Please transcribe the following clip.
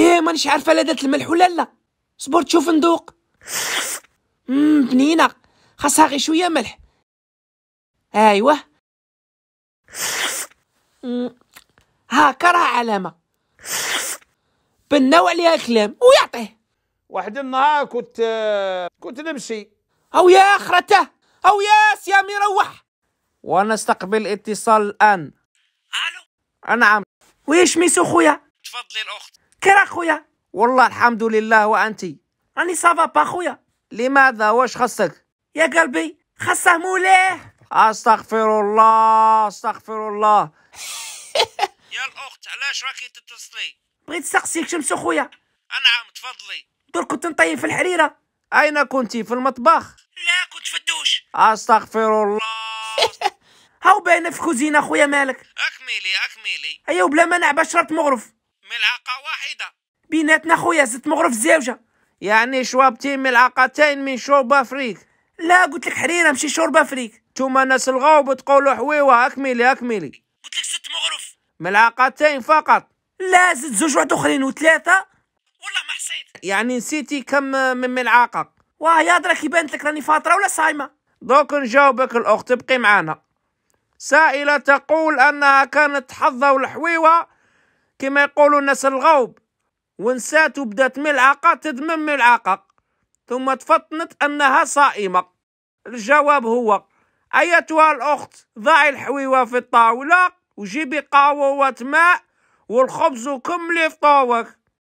ايه مانيش عارفه لا دات الملح ولا لا صبر تشوف ندوق امم بنينه خاصها غير شويه ملح ايوه هاكا راه علامه بناو عليها كلام ويعطيه واحد النهار كنت كنت نمشي او يا اخرته او يا سيامي روح وانا استقبل اتصال الان الو نعم ويش ميسو خويا تفضلي الاخت فكر خويا والله الحمد لله وانت راني صافا با خويا لماذا واش خصك يا قلبي خصه مولاه استغفر الله استغفر الله يا الاخت علاش راكي تتصلي بغيت نسقسيك شمس خويا نعم تفضلي درك كنت نطيب في الحريره اين كنتي في المطبخ لا كنت في الدوش استغفر الله هاو باينه في كوزينه خويا مالك اكملي اكملي ايوا بلا منع شرط مغرف ملعقه واحده بيناتنا خويا زدت مغرف الزوجه يعني شوابتي ملعقتين من شوربه فريك لا قلت لك حريره ماشي شوربه فريك نتوما ناس الغوب تقولوا حويوه اكملي اكملي قلت لك زدت مغرف ملعقتين فقط لا زدت زوج واحد اخرين وثلاثه والله ما حسيت يعني نسيتي كم من ملعقه واه يا درك بانت لك راني فاطره ولا صايمه دوك نجاوبك الاخت تبقي معانا سائله تقول انها كانت حظه والحويوه كما يقولوا الناس الغوب ونسات وبدات ملعقة تدمم ملعقة ثم تفطنت أنها صائمة الجواب هو أيتها الأخت ضعي الحويوة في الطاولة وجيبي قاوة ماء والخبز كملي في طاوك